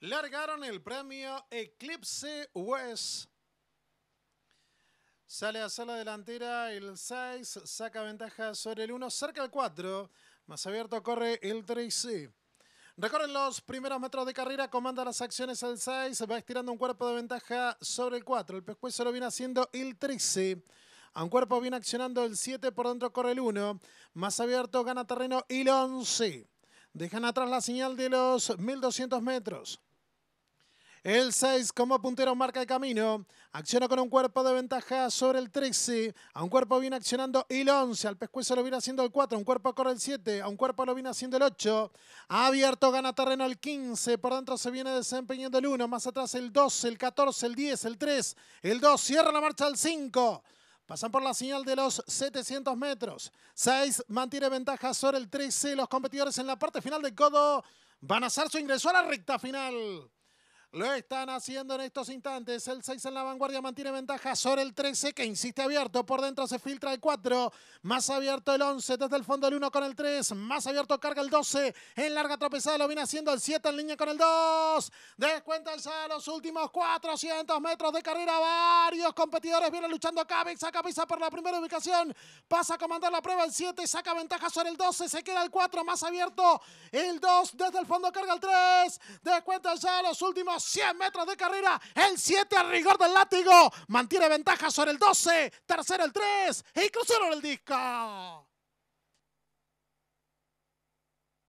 largaron el premio Eclipse West. Sale a la delantera el 6, saca ventaja sobre el 1, cerca el 4. Más abierto corre el 3. Recorren los primeros metros de carrera, comanda las acciones el 6, va estirando un cuerpo de ventaja sobre el 4. El pescuezo lo viene haciendo el 13. A un cuerpo viene accionando el 7, por dentro corre el 1. Más abierto gana terreno el 11. Dejan atrás la señal de los 1200 metros. El 6 como puntero marca el camino. Acciona con un cuerpo de ventaja sobre el 13. A un cuerpo viene accionando el 11. Al pescuezo lo viene haciendo el 4. A un cuerpo corre el 7. A un cuerpo lo viene haciendo el 8. Abierto gana terreno el 15. Por dentro se viene desempeñando el 1. Más atrás el 12, el 14, el 10, el 3, el 2. Cierra la marcha al 5. Pasan por la señal de los 700 metros. 6 mantiene ventaja sobre el 13. Los competidores en la parte final del codo van a hacer su ingreso a la recta final. Lo están haciendo en estos instantes. El 6 en la vanguardia mantiene ventaja sobre el 13 que insiste abierto. Por dentro se filtra el 4. Más abierto el 11 desde el fondo el 1 con el 3. Más abierto carga el 12. En larga tropezada lo viene haciendo el 7 en línea con el 2. Descuéntense los últimos 400 metros de carrera. Varios competidores vienen luchando. Cabex saca pisa por la primera ubicación. Pasa a comandar la prueba el 7. Saca ventaja sobre el 12. Se queda el 4. Más abierto el 2. Desde el fondo carga el 3. Descuentan ya los últimos 100 metros de carrera. El 7 al rigor del látigo. Mantiene ventaja sobre el 12. Tercero el 3. Y cruzaron el disco.